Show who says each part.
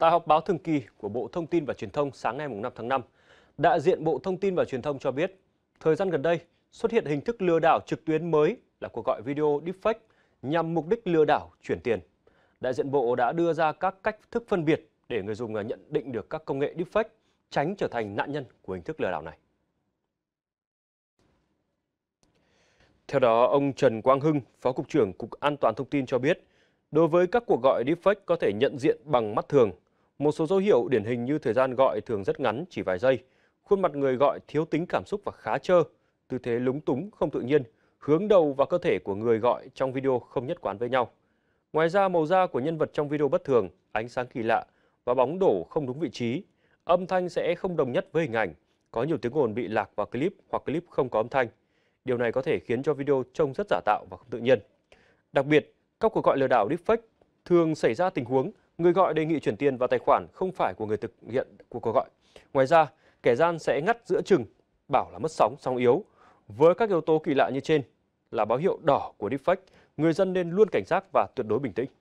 Speaker 1: Tại họp báo thường kỳ của Bộ Thông tin và Truyền thông sáng ngày 5 tháng 5, đại diện Bộ Thông tin và Truyền thông cho biết, thời gian gần đây xuất hiện hình thức lừa đảo trực tuyến mới là cuộc gọi video deepfake nhằm mục đích lừa đảo chuyển tiền. Đại diện Bộ đã đưa ra các cách thức phân biệt để người dùng à, nhận định được các công nghệ deepfake, tránh trở thành nạn nhân của hình thức lừa đảo này. Theo đó, ông Trần Quang Hưng, Phó Cục trưởng Cục An toàn Thông tin cho biết, đối với các cuộc gọi deepfake có thể nhận diện bằng mắt thường một số dấu hiệu điển hình như thời gian gọi thường rất ngắn, chỉ vài giây, khuôn mặt người gọi thiếu tính cảm xúc và khá trơ, tư thế lúng túng, không tự nhiên, hướng đầu và cơ thể của người gọi trong video không nhất quán với nhau. Ngoài ra, màu da của nhân vật trong video bất thường, ánh sáng kỳ lạ và bóng đổ không đúng vị trí, âm thanh sẽ không đồng nhất với hình ảnh, có nhiều tiếng ồn bị lạc vào clip hoặc clip không có âm thanh. Điều này có thể khiến cho video trông rất giả tạo và không tự nhiên. Đặc biệt, các cuộc gọi lừa đảo deepfake thường xảy ra tình huống người gọi đề nghị chuyển tiền vào tài khoản không phải của người thực hiện cuộc gọi. Ngoài ra, kẻ gian sẽ ngắt giữa chừng, bảo là mất sóng, sóng yếu. Với các yếu tố kỳ lạ như trên là báo hiệu đỏ của deepfake, người dân nên luôn cảnh giác và tuyệt đối bình tĩnh.